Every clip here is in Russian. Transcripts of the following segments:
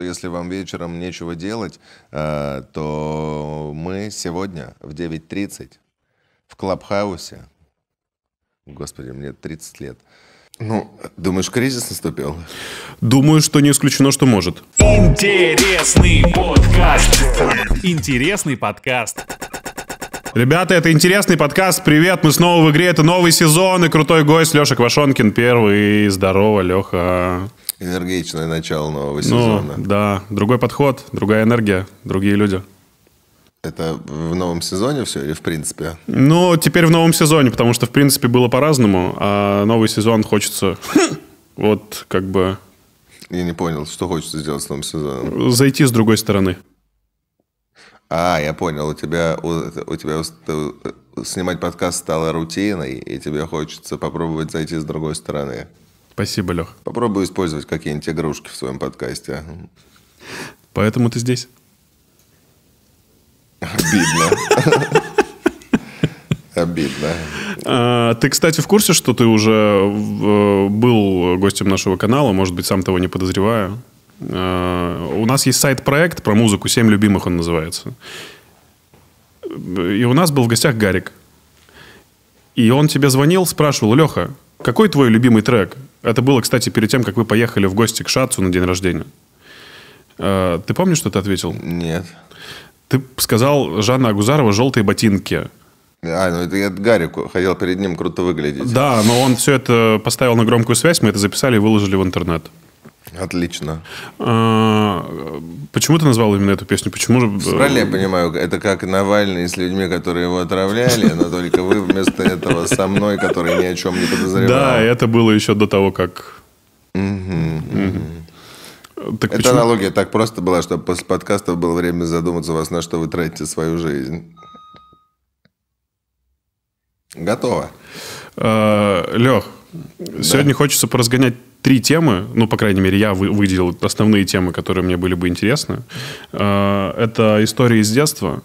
Если вам вечером нечего делать, э, то мы сегодня в 9.30 в Клабхаусе. Господи, мне 30 лет. Ну, думаешь, кризис наступил? Думаю, что не исключено, что может. Интересный подкаст. Интересный подкаст. Ребята, это интересный подкаст. Привет, мы снова в игре. Это новый сезон и крутой гость Леша Квашонкин первый. Здорово, Леха энергичное начало нового ну, сезона. Ну, да, другой подход, другая энергия, другие люди. Это в новом сезоне все или в принципе? Ну, теперь в новом сезоне, потому что в принципе было по-разному, а новый сезон хочется вот как бы... Я не понял, что хочется сделать с новым сезоном? Зайти с другой стороны. А, я понял, у тебя, у, у тебя э, э, снимать подкаст стало рутиной, и тебе хочется попробовать зайти с другой стороны. Спасибо, Лех. Попробую использовать какие-нибудь игрушки в своем подкасте. Поэтому ты здесь. Обидно. Обидно. А, ты, кстати, в курсе, что ты уже э, был гостем нашего канала, может быть, сам того не подозреваю. А, у нас есть сайт-проект про музыку «Семь любимых» он называется. И у нас был в гостях Гарик. И он тебе звонил, спрашивал, Леха, какой твой любимый трек? Это было, кстати, перед тем, как вы поехали в гости к Шацу на день рождения. Э, ты помнишь, что ты ответил? Нет. Ты сказал Жанна Агузарова «желтые ботинки». А, ну это я Гарри хотел перед ним круто выглядеть. Да, но он все это поставил на громкую связь, мы это записали и выложили в интернет. Отлично. А, почему ты назвал именно эту песню? Почему же... Э, Правильно я понимаю, это как Навальный с людьми, которые его отравляли, но только вы вместо этого со мной, который ни о чем не подозревал. Да, это было еще до того, как... Так Эта почему? аналогия так просто была, чтобы после подкаста было время задуматься у вас, на что вы тратите свою жизнь. Готово. А, Лех, да. сегодня хочется поразгонять три темы, ну, по крайней мере, я выделил основные темы, которые мне были бы интересны. Э, это история из детства.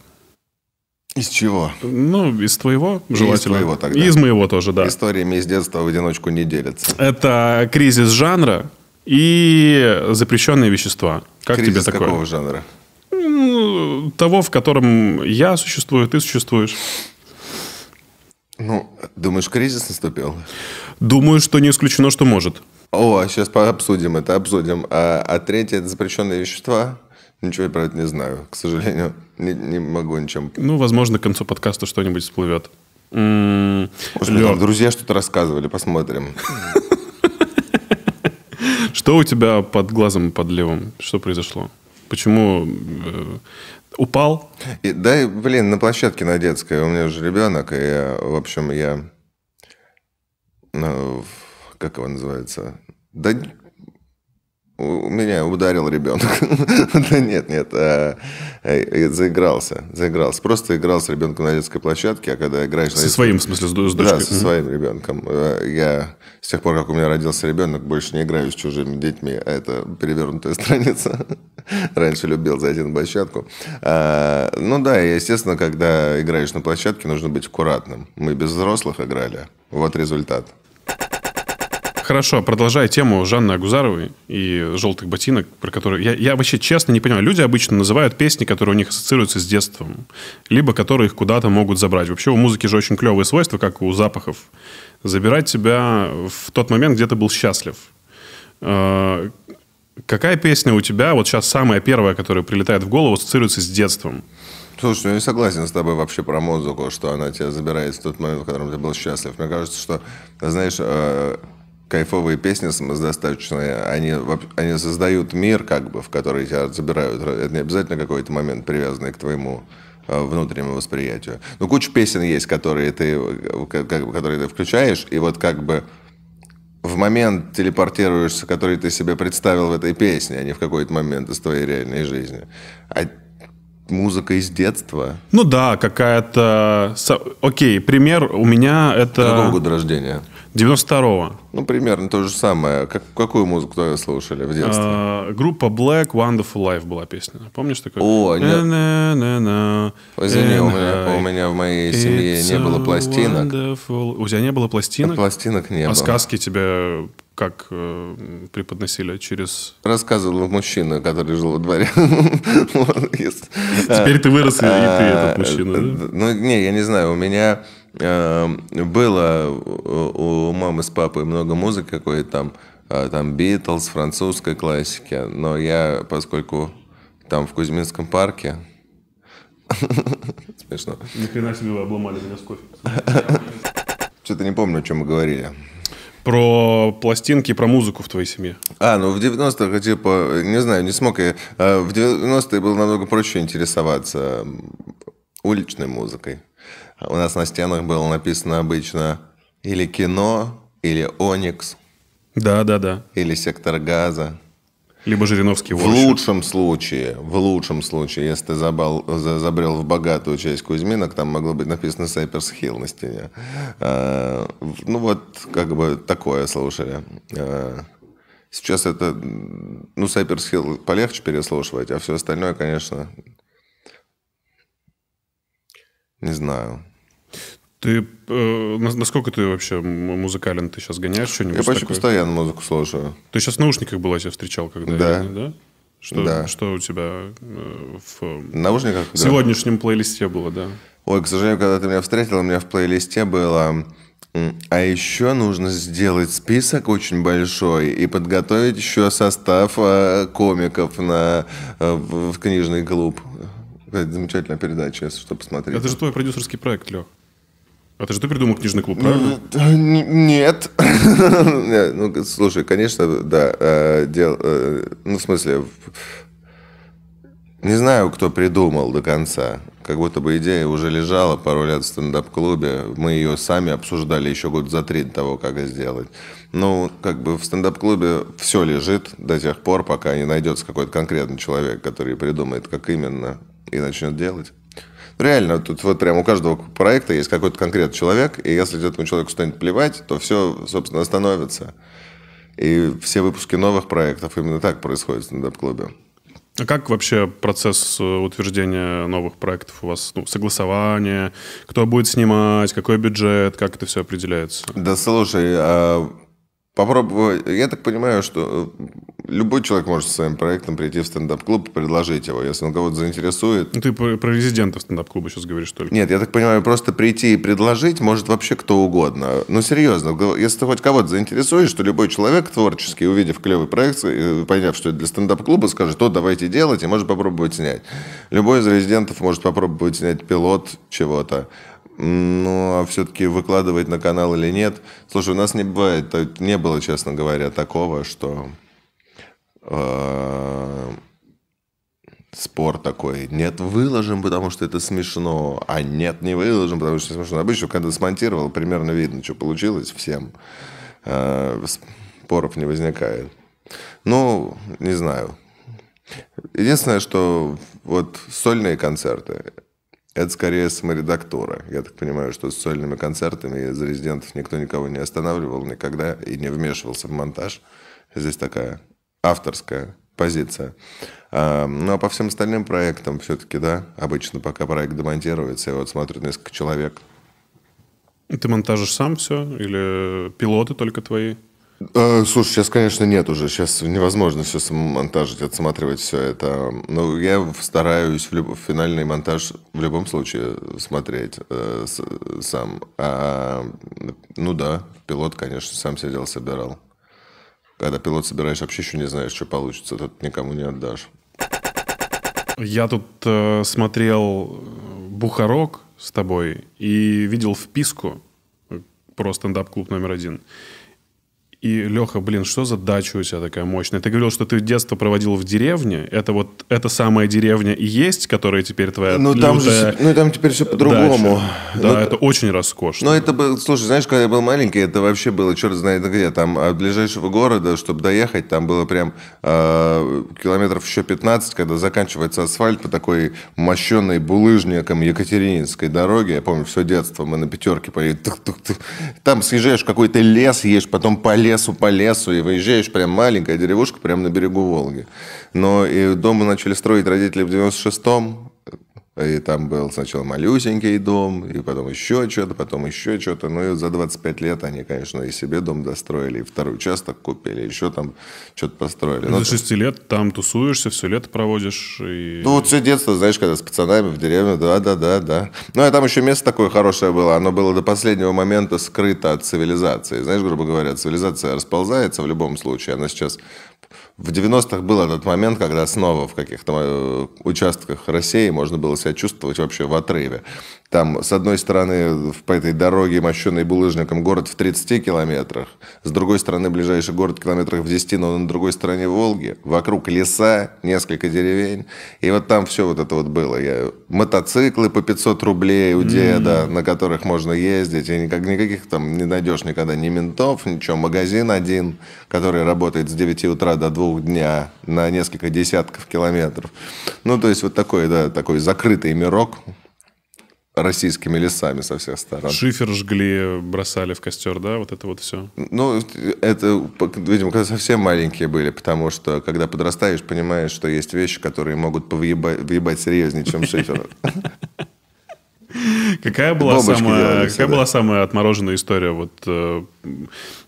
Из чего? Ну, из твоего, желательно. И из твоего тогда. И из моего тоже, да. Историями из детства в одиночку не делятся. Это кризис жанра и запрещенные вещества. Как кризис тебе такое? какого жанра? Ну, того, в котором я существую, ты существуешь. Ну, думаешь, кризис наступил? Думаю, что не исключено, что может. О, сейчас пообсудим это, обсудим. А, а третье – это запрещенные вещества. Ничего я про это не знаю, к сожалению. Не, не могу ничем. Ну, возможно, к концу подкаста что-нибудь всплывет. Может, там друзья что-то рассказывали, посмотрим. Что у тебя под глазом под левым? Что произошло? Почему э, упал? И, да, блин, на площадке на детской. У меня же ребенок, и я, э, в общем, я ну, как его называется? Да у меня ударил ребенок. да нет, нет, а, заигрался, заигрался. Просто играл с ребенком на детской площадке, а когда играешь... Со на детской... своим, в смысле, с, с дочкой? Да, со своим ребенком. Э, я с тех пор, как у меня родился ребенок, больше не играю с чужими детьми. А это перевернутая страница. Раньше любил зайти на площадку. А, ну да, естественно, когда играешь на площадке, нужно быть аккуратным. Мы без взрослых играли. Вот результат. Хорошо, продолжая тему Жанны Агузаровой и «Желтых ботинок», про которые... Я, я вообще честно не понимаю. Люди обычно называют песни, которые у них ассоциируются с детством, либо которые их куда-то могут забрать. Вообще у музыки же очень клевые свойства, как у запахов. Забирать тебя в тот момент, где ты был счастлив. Э, какая песня у тебя, вот сейчас самая первая, которая прилетает в голову, ассоциируется с детством? Слушай, ну я не согласен с тобой вообще про музыку, что она тебя забирает в тот момент, в котором ты был счастлив. Мне кажется, что, знаешь, э, кайфовые песни самодостаточные, они, они создают мир, как бы, в который тебя забирают. Это не обязательно какой-то момент, привязанный к твоему а, внутреннему восприятию. Ну, куча песен есть, которые ты, которые ты включаешь, и вот как бы в момент телепортируешься, который ты себе представил в этой песне, а не в какой-то момент из твоей реальной жизни. А музыка из детства. Ну да, какая-то... Окей, пример у меня это... Какого года рождения? 92-го. Ну, примерно то же самое. Как, какую музыку вы слушали в детстве? А, группа Black Wonderful Life была песня. Помнишь такое? О, нет. Извини, у меня, у меня в моей семье не было пластинок. Wonderful. У тебя не было пластинок? Пластинок не а было. А сказки тебя э, как э, преподносили через... Рассказывал мужчина, который жил во дворе. Теперь ты вырос, и ты а, этот мужчина. Э, ну, не, я не знаю, у меня... Эм, было э, у мамы с папой много музыки какой-то там, а, там Битлз, французской классики, но я, поскольку там в Кузьминском парке, смешно. Ни хрена себе вы обломали меня с кофе. Что-то не помню, о чем мы говорили. Про пластинки, про музыку в твоей семье. А, ну в 90-х, типа, не знаю, не смог я. А, в 90-е было намного проще интересоваться уличной музыкой. У нас на стенах было написано обычно или кино, или Оникс. Да, да, да. Или сектор газа. Либо Жириновский В лучшем случае, в лучшем случае, если ты забал, забрел в богатую часть Кузьминок, там могло быть написано Сайперс Хилл на стене. А, ну вот, как бы такое, слушали. А, сейчас это, ну, Сайперс Хилл полегче переслушивать, а все остальное, конечно, не знаю. Ты э, насколько ты вообще музыкален? Ты сейчас гоняешь что-нибудь? Я почти такое? постоянно музыку слушаю. Ты сейчас в наушниках была, я тебя встречал, когда да. Я, да? Что, да. что у тебя э, в наушниках? В сегодняшнем да. плейлисте было, да? Ой, к сожалению, когда ты меня встретил, у меня в плейлисте было. А еще нужно сделать список очень большой и подготовить еще состав э, комиков на э, в книжный клуб. Это замечательная передача, если что, посмотреть. Это же твой продюсерский проект, Лех. А ты же ты придумал книжный клуб, правильно? Нет. ну, слушай, конечно, да. Э, дел, э, ну, в смысле, не знаю, кто придумал до конца. Как будто бы идея уже лежала пару лет в стендап-клубе. Мы ее сами обсуждали еще год за три до того, как сделать. Ну, как бы в стендап-клубе все лежит до тех пор, пока не найдется какой-то конкретный человек, который придумает, как именно и начнет делать. Реально, тут вот прям у каждого проекта есть какой-то конкретный человек, и если этому человеку станет плевать, то все, собственно, остановится. И все выпуски новых проектов именно так происходят в стендап-клубе. А как вообще процесс э, утверждения новых проектов у вас? Ну, согласование, кто будет снимать, какой бюджет, как это все определяется? Да слушай, а попробовать. Я так понимаю, что э, любой человек может с своим проектом прийти в стендап-клуб и предложить его, если он кого-то заинтересует. Ну, ты про резидента стендап-клуба сейчас говоришь только. Нет, я так понимаю, просто прийти и предложить может вообще кто угодно. Ну, серьезно, если ты хоть кого-то заинтересуешь, то любой человек творческий, увидев клевый проект, э, поняв, что это для стендап-клуба, скажет, то давайте делать, и может попробовать снять. Любой из резидентов может попробовать снять пилот чего-то. Ну, а все-таки выкладывать на канал или нет. Слушай, у нас не бывает, не было, честно говоря, такого, что э, спор такой. Нет, выложим, потому что это смешно, а нет, не выложим, потому что смешно. Обычно, когда смонтировал, примерно видно, что получилось всем. Э, споров не возникает. Ну, не знаю. Единственное, что вот сольные концерты это скорее саморедактора. Я так понимаю, что с сольными концертами за резидентов никто никого не останавливал никогда и не вмешивался в монтаж. Здесь такая авторская позиция. А, ну а по всем остальным проектам все-таки, да, обычно пока проект демонтируется, я вот смотрю несколько человек. Ты монтажишь сам все или пилоты только твои? Э, слушай, сейчас, конечно, нет уже. Сейчас невозможно все монтажить, отсматривать все это. Но ну, я стараюсь в люб... финальный монтаж в любом случае смотреть э, с, сам. А, ну да, пилот, конечно, сам сидел, собирал. Когда пилот собираешь, вообще еще не знаешь, что получится. Тут никому не отдашь. Я тут э, смотрел э, Бухарок с тобой и видел вписку э, про стендап-клуб номер один. И, Леха, блин, что за дача у тебя такая мощная? Ты говорил, что ты детство проводил в деревне. Это вот эта самая деревня и есть, которая теперь твоя ну, там же, ну, там теперь все по-другому. Да, но, ну, это очень роскошно. Но ну, это был, слушай, знаешь, когда я был маленький, это вообще было черт знает где. Там от ближайшего города, чтобы доехать, там было прям э, километров еще 15, когда заканчивается асфальт по такой мощенной булыжником Екатерининской дороге. Я помню, все детство мы на пятерке поехали. Тух -тух -тух. Там съезжаешь в какой-то лес, ешь, потом по лесу лесу по лесу, и выезжаешь прям маленькая деревушка прямо на берегу Волги. Но и дома начали строить родители в 96-м, и там был сначала малюсенький дом, и потом еще что-то, потом еще что-то. Ну и за 25 лет они, конечно, и себе дом достроили, и второй участок купили, еще там что-то построили. Ну, до 6 лет там тусуешься, все лето проводишь. И... Ну вот все детство, знаешь, когда с пацанами в деревне, да-да-да-да. Ну а там еще место такое хорошее было, оно было до последнего момента скрыто от цивилизации. Знаешь, грубо говоря, цивилизация расползается в любом случае, она сейчас в 90-х был этот момент, когда снова в каких-то э, участках России можно было себя чувствовать вообще в отрыве. Там, с одной стороны, по этой дороге, мощенной булыжником, город в 30 километрах, с другой стороны, ближайший город километрах в 10, но на другой стороне Волги, вокруг леса, несколько деревень, и вот там все вот это вот было. Я... Мотоциклы по 500 рублей у деда, mm-hmm. на которых можно ездить, и никак, никаких там не найдешь никогда ни ментов, ничего, магазин один, который работает с 9 утра до 2 двух дня на несколько десятков километров. Ну, то есть вот такой, да, такой закрытый мирок российскими лесами со всех сторон. Шифер жгли, бросали в костер, да, вот это вот все? Ну, это, видимо, когда совсем маленькие были, потому что, когда подрастаешь, понимаешь, что есть вещи, которые могут повъебать, въебать серьезнее, чем шифер. Какая была, самая, какая да. была самая отмороженная история вот э,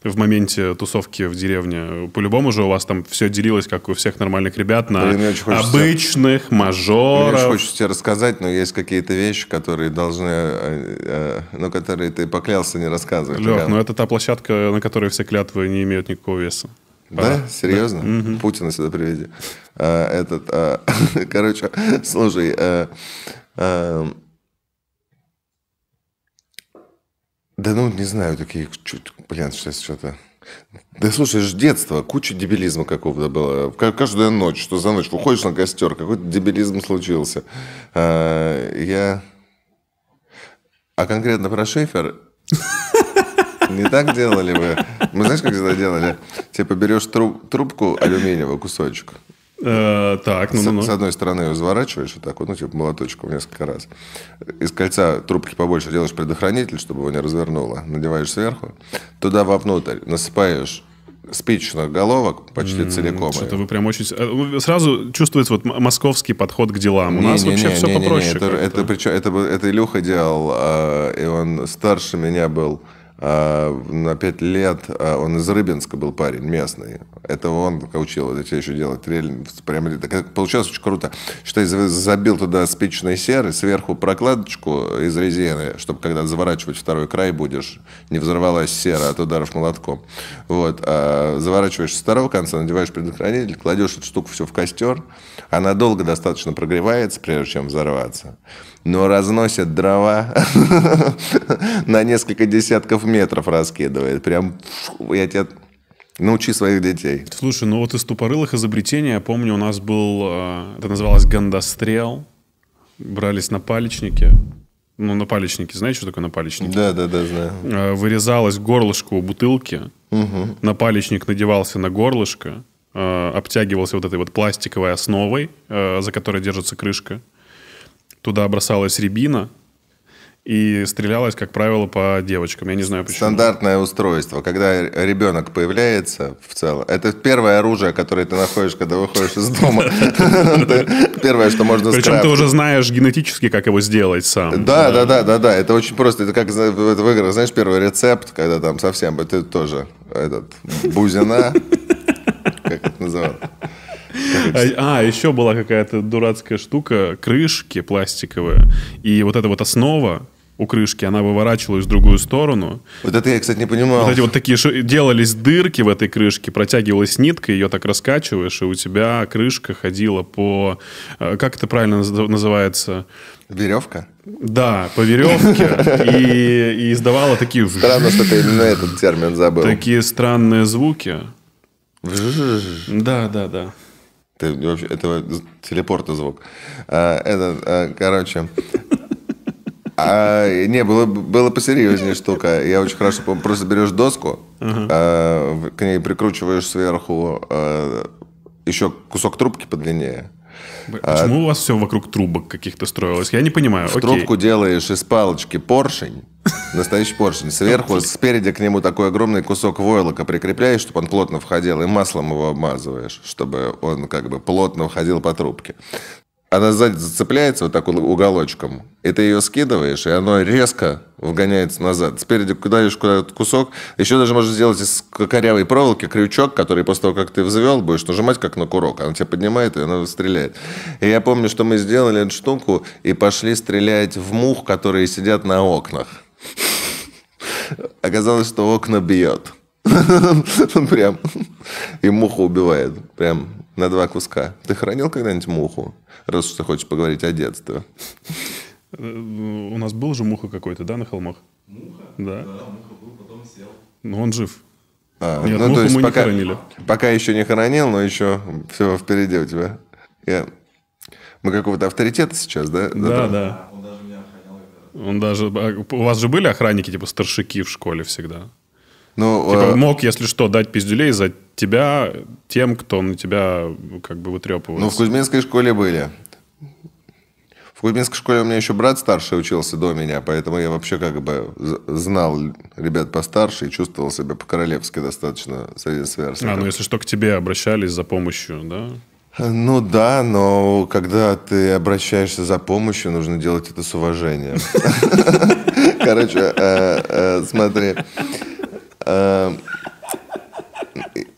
в моменте тусовки в деревне? По-любому же у вас там все делилось, как у всех нормальных ребят, на Блин, обычных тебе... мажоров. Мне хочется тебе рассказать, но есть какие-то вещи, которые должны, э, э, ну, которые ты поклялся не рассказывать. Лех, но ну, это та площадка, на которой все клятвы не имеют никакого веса. Пора. Да? Серьезно? Да. Угу. Путина сюда приведи. А, этот, а, короче, слушай, а, а, Да ну, не знаю, такие, чуть, блин, сейчас что-то... Да слушай, же детство, куча дебилизма какого-то было. Каждую ночь, что за ночь, выходишь на костер, какой-то дебилизм случился. А, я... А конкретно про Шейфер, не так делали вы. Мы знаешь, как это делали? Типа берешь трубку алюминиевую, кусочек, Э, так, ну, с, ну, ну. с одной стороны разворачиваешь вот так вот, ну, типа молоточком несколько раз. Из кольца трубки побольше делаешь предохранитель, чтобы его не развернуло. Надеваешь сверху. Туда вовнутрь насыпаешь спичных головок почти mm, целиком. Что-то вы прям очень... Э, сразу чувствуется вот московский подход к делам. У нас не, вообще не, все не, попроще. Не, не. Это, это, это, это, это Илюха делал, а, и он старше меня был а, на пять лет, а, он из Рыбинска был парень местный, это он учил, это еще делать, реально, прям, получилось очень круто. Что забил туда спичечной серы, сверху прокладочку из резины, чтобы когда заворачивать второй край будешь, не взорвалась сера от ударов молотком. Вот, а заворачиваешь с второго конца, надеваешь предохранитель, кладешь эту штуку все в костер, она долго достаточно прогревается, прежде чем взорваться но разносят дрова на несколько десятков метров раскидывает. Прям, я тебя... Научи своих детей. Слушай, ну вот из тупорылых изобретений, я помню, у нас был, э, это называлось гандострел, брались на палечники, ну, на палечнике знаешь что такое на палечнике Да, да, да, знаю. Э, вырезалось горлышко у бутылки, угу. палечник надевался на горлышко, э, обтягивался вот этой вот пластиковой основой, за которой держится крышка туда бросалась рябина и стрелялась, как правило, по девочкам. Я не знаю почему. Стандартное устройство. Когда ребенок появляется в целом, это первое оружие, которое ты находишь, когда выходишь из дома. Первое, что можно Причем ты уже знаешь генетически, как его сделать сам. Да, да, да, да, да. Это очень просто. Это как в играх, знаешь, первый рецепт, когда там совсем, ты тоже этот, бузина, как это называлось. А, а еще была какая-то дурацкая штука, крышки пластиковые, и вот эта вот основа, у крышки, она выворачивалась в другую сторону. Вот это я, кстати, не понимал. Вот эти вот такие делались дырки в этой крышке, протягивалась нитка, ее так раскачиваешь, и у тебя крышка ходила по... Э, как это правильно называется? Веревка? Да, по веревке. И, и издавала такие... Странно, что ты именно этот термин забыл. Такие странные звуки. Да, да, да. Ты вообще, это телепорт звук. А, это, а, короче, а, не, было, было посерьезнее штука. Я очень хорошо помню. Просто берешь доску, uh-huh. а, к ней прикручиваешь сверху а, еще кусок трубки подлиннее. Почему а, у вас все вокруг трубок каких-то строилось? Я не понимаю. В трубку делаешь из палочки поршень, настоящий поршень. Сверху, спереди к нему такой огромный кусок войлока прикрепляешь, чтобы он плотно входил, и маслом его обмазываешь, чтобы он как бы плотно входил по трубке она сзади зацепляется вот так уголочком, и ты ее скидываешь, и оно резко вгоняется назад. Спереди кидаешь куда-то кусок. Еще даже можно сделать из корявой проволоки крючок, который после того, как ты взвел, будешь нажимать как на курок. Она тебя поднимает, и она стреляет. И я помню, что мы сделали эту штуку и пошли стрелять в мух, которые сидят на окнах. Оказалось, что окна бьет. Прям. И муха убивает. Прям на два куска. Ты хранил когда-нибудь муху, раз что хочешь поговорить о детстве? Э, у нас был же муха какой-то, да, на холмах? Муха? Да. Да, муха был, потом сел. Но он жив. А, Нет, ну, муху то есть мы пока, не хоронили. Пока еще не хоронил, но еще все впереди у тебя. Я... Мы какого-то авторитета сейчас, да? Да, да. да. Он даже меня охранял. Он даже... А, у вас же были охранники, типа старшики в школе всегда? Ну, типа, э... мог, если что, дать пиздюлей за тебя тем, кто на тебя как бы вытрепывает. Ну, в Кузьминской школе были. В Кузьминской школе у меня еще брат старший учился до меня, поэтому я вообще как бы знал ребят постарше и чувствовал себя по-королевски достаточно среди сверстников. А, ну если что, к тебе обращались за помощью, да? Ну да, но когда ты обращаешься за помощью, нужно делать это с уважением. Короче, э, э, смотри. Э,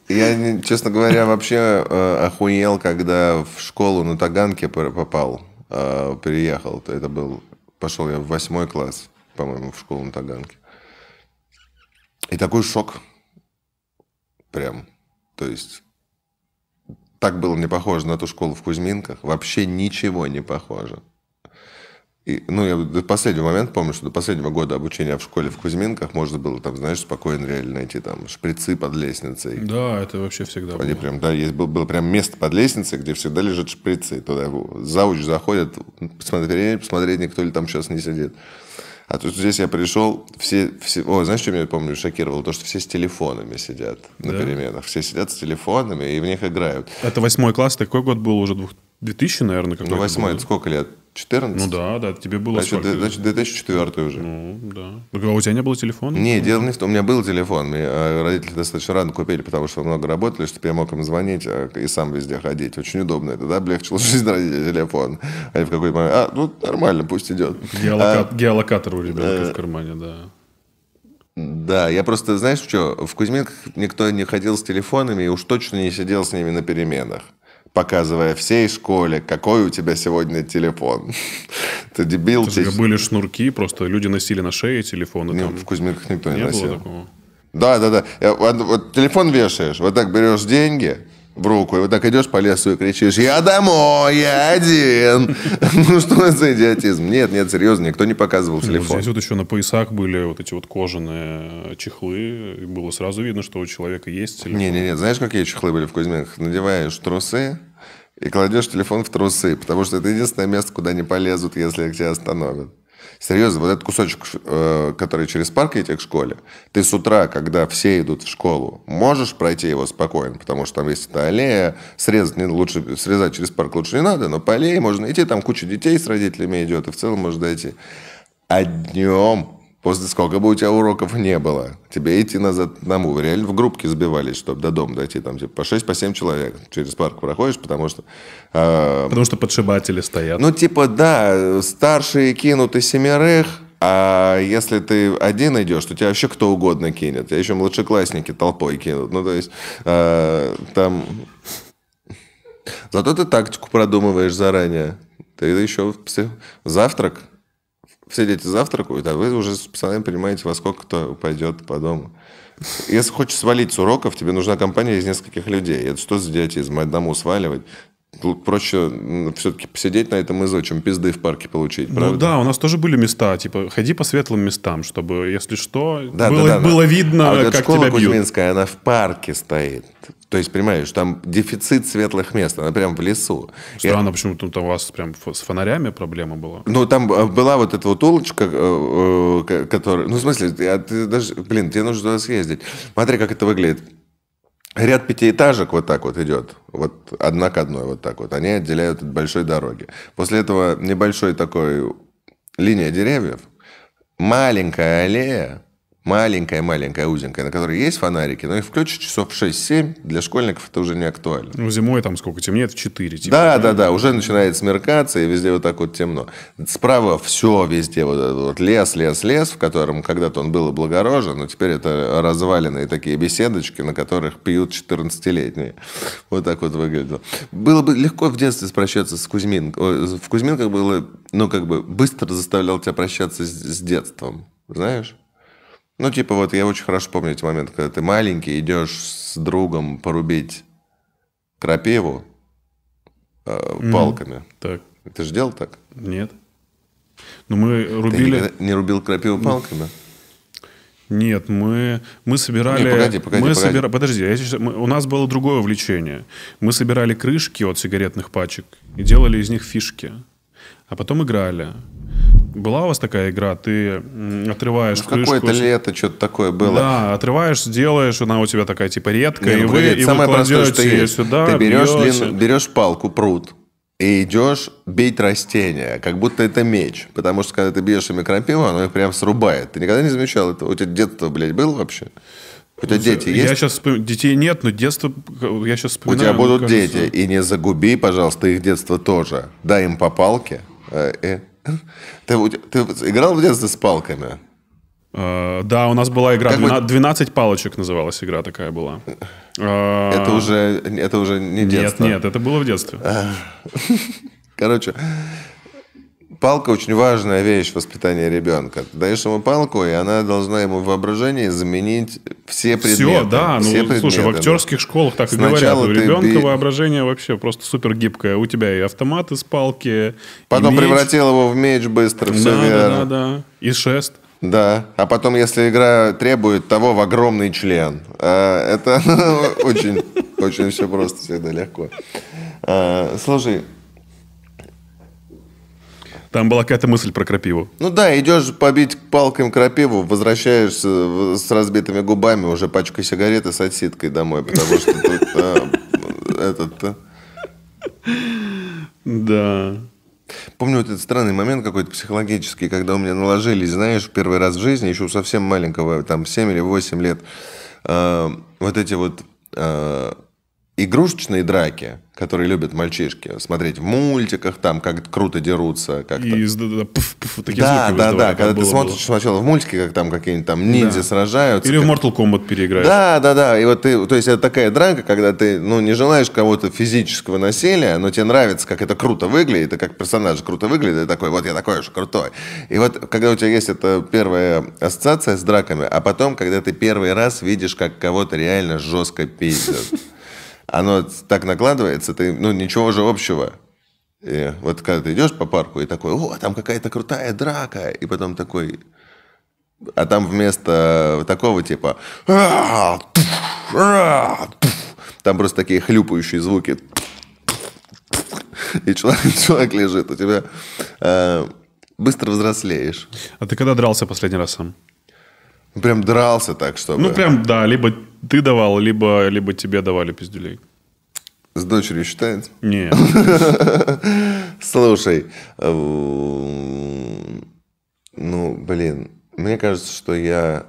я, честно говоря, вообще э, охуел, когда в школу на Таганке попал, э, приехал. Это был, пошел я в восьмой класс, по-моему, в школу на Таганке. И такой шок. Прям. То есть, так было не похоже на ту школу в Кузьминках. Вообще ничего не похоже. И, ну, я до последнего момента помню, что до последнего года обучения в школе в Кузьминках можно было там, знаешь, спокойно реально найти там шприцы под лестницей. Да, это вообще всегда Они было. прям, да, есть, было, было прям место под лестницей, где всегда лежат шприцы. и Туда зауч заходят, посмотреть, посмотреть, никто ли там сейчас не сидит. А тут здесь я пришел, все, все... О, знаешь, что меня, помню, шокировало? То, что все с телефонами сидят да? на переменах. Все сидят с телефонами, и в них играют. Это восьмой класс, такой год был уже? Двух... 2000, наверное, как Ну, 8 это сколько лет? 14? Ну да, да, тебе было значит, сколько? Значит, 2004 уже. Ну, да. Ну, а у тебя не было телефона? Не, дело не в том, у меня был телефон. Мне а, родители достаточно рано купили, потому что много работали, чтобы я мог им звонить а, и сам везде ходить. Очень удобно это, да, облегчило жизнь родителей телефон. Они в какой-то момент, а, ну, нормально, пусть идет. Геолока... А... Геолокатор у ребенка а... Э, в кармане, да. Да, я просто, знаешь что, в Кузьминках никто не ходил с телефонами и уж точно не сидел с ними на переменах показывая всей школе, какой у тебя сегодня телефон. Ты дебил. Это же были шнурки, просто люди носили на шее телефоны. Нет, в Кузьминках никто не, носил. Да, да, да. Э, телефон вешаешь, вот так берешь деньги в руку, и вот так идешь по лесу и кричишь, я домой, я один. Ну что за идиотизм? Нет, нет, серьезно, никто не показывал телефон. Здесь вот еще на поясах были вот эти вот кожаные э, чехлы, и было сразу видно, что у человека есть телефон. Не-не-не, знаешь, какие чехлы были в Кузьминках? Надеваешь трусы, и кладешь телефон в трусы, потому что это единственное место, куда не полезут, если их тебя остановят. Серьезно, вот этот кусочек, э, который через парк идти к школе, ты с утра, когда все идут в школу, можешь пройти его спокойно, потому что там есть эта аллея, срезать не лучше, срезать через парк лучше не надо, но по аллее можно идти, там куча детей с родителями идет, и в целом можешь дойти. А днем После сколько бы у тебя уроков не было, тебе идти назад одному. Реально в группке сбивались, чтобы до дома дойти. Там типа по 6 по семь человек через парк проходишь, потому что... Э, потому что подшибатели стоят. Ну типа да, старшие кинут и семерых, а если ты один идешь, то тебя вообще кто угодно кинет. Я еще младшеклассники толпой кинут. Ну то есть э, там... Зато ты тактику продумываешь заранее. Ты еще завтрак все дети завтракают, а вы уже с пацанами понимаете, во сколько кто пойдет по дому. Если хочешь свалить с уроков, тебе нужна компания из нескольких людей. Это что за идиотизм? Одному сваливать? Тут проще все-таки посидеть на этом изо, чем пизды в парке получить, ну правда? Ну да, у нас тоже были места, типа, ходи по светлым местам, чтобы, если что, да, было, да, да, было да. видно, а вот как школа тебя бьют. Кузьминская, она в парке стоит. То есть, понимаешь, там дефицит светлых мест, она прям в лесу. Странно, и... почему тут у вас прям с фонарями проблема была. Ну, там а, была вот эта вот улочка, э, э, которая... Ну, в смысле, ты даже... Блин, тебе нужно туда съездить. Смотри, как это выглядит. Ряд пятиэтажек вот так вот идет, вот одна к одной вот так вот. Они отделяют от большой дороги. После этого небольшой такой линия деревьев, маленькая аллея, маленькая-маленькая узенькая, на которой есть фонарики, но их включишь часов 6-7, для школьников это уже не актуально. Ну, зимой там сколько темнеет? 4. Типа, да, да, да, уже начинает смеркаться, и везде вот так вот темно. Справа все везде, вот, вот лес, лес, лес, в котором когда-то он был облагорожен, но теперь это разваленные такие беседочки, на которых пьют 14-летние. Вот так вот выглядело. Было бы легко в детстве прощаться с Кузьмин. В Кузьминках было, ну, как бы быстро заставлял тебя прощаться с, с детством, знаешь? Ну, типа, вот я очень хорошо помню эти моменты, когда ты маленький, идешь с другом порубить крапиву э, mm палками. Так. Ты же делал так? Нет. Ну, мы рубили... Ты не рубил крапиву палками? Нет, мы, мы собирали... Не, погоди, погоди, мы погоди. Собира... Подожди, я сейчас... мы... у нас было другое увлечение. Мы собирали крышки от сигаретных пачек и делали из них фишки. А потом играли. Была у вас такая игра? Ты отрываешь ну, крышку. Какое-то лето что-то такое было. Да, отрываешь, делаешь, она у тебя такая типа редкая. Не, и ну, вы, и самое вы простое, что есть. Сюда, ты берешь, длин, берешь палку, пруд, и идешь бить растения, как будто это меч. Потому что, когда ты бьешь ими крапиву, оно их прям срубает. Ты никогда не замечал это? У тебя детство, блядь, было вообще? У тебя ну, дети есть? Я сейчас Детей нет, но детство... Я сейчас вспоминаю. У тебя будут кажется... дети. И не загуби, пожалуйста, их детство тоже. Дай им по палке. Э -э. Ты, ты играл в детстве с палками? Э, да, у нас была игра, как 12, 12 палочек называлась игра такая была. Э, это уже, это уже не детство. Нет, нет, это было в детстве. Короче, палка очень важная вещь воспитания ребенка. Ты даешь ему палку, и она должна ему в воображении заменить все предметы. Ну все, да. Все ну, предметы, слушай, в актерских да. школах так Сначала и говорят. У ребенка б... воображение вообще просто супер гибкое. У тебя и автомат из палки. Потом меч. превратил его в меч быстро, все да, верно. Да, да, да. И шест. Да. А потом, если игра требует того в огромный член. А, это ну, очень, очень все просто всегда легко. А, слушай, там была какая-то мысль про крапиву. Ну да, идешь побить палками крапиву, возвращаешься с разбитыми губами, уже пачкой сигареты с отсидкой домой, потому что тут а, этот... А. Да. Помню вот этот странный момент какой-то психологический, когда у меня наложились, знаешь, первый раз в жизни, еще совсем маленького, там 7 или 8 лет, а, вот эти вот игрушечные драки, которые любят мальчишки, смотреть в мультиках, там как круто дерутся, как И из, да, да, пуф, пуф, такие да, звуки Да, да, когда было, ты смотришь было. сначала в мультике, как там какие-нибудь там ниндзя да. сражаются. Или как... в Mortal Kombat переиграешь. Да, да, да, и вот ты, то есть это такая драка, когда ты, ну, не желаешь кого-то физического насилия, но тебе нравится, как это круто выглядит, и как персонаж круто выглядит, и такой, вот я такой же крутой. И вот, когда у тебя есть эта первая ассоциация с драками, а потом, когда ты первый раз видишь, как кого-то реально жестко пиздят оно так накладывается, ты, ну, ничего же общего. И вот когда ты идешь по парку и такой, о, там какая-то крутая драка, и потом такой, а там вместо такого типа, «А, а, там просто такие хлюпающие звуки, и человек, человек лежит, у тебя э, быстро взрослеешь. А ты когда дрался последний раз сам? Ну, прям дрался так, чтобы... Ну, прям, да, либо ты давал, либо, либо тебе давали пиздюлей. С дочерью считается? Нет. Слушай, э, ну, блин, мне кажется, что я...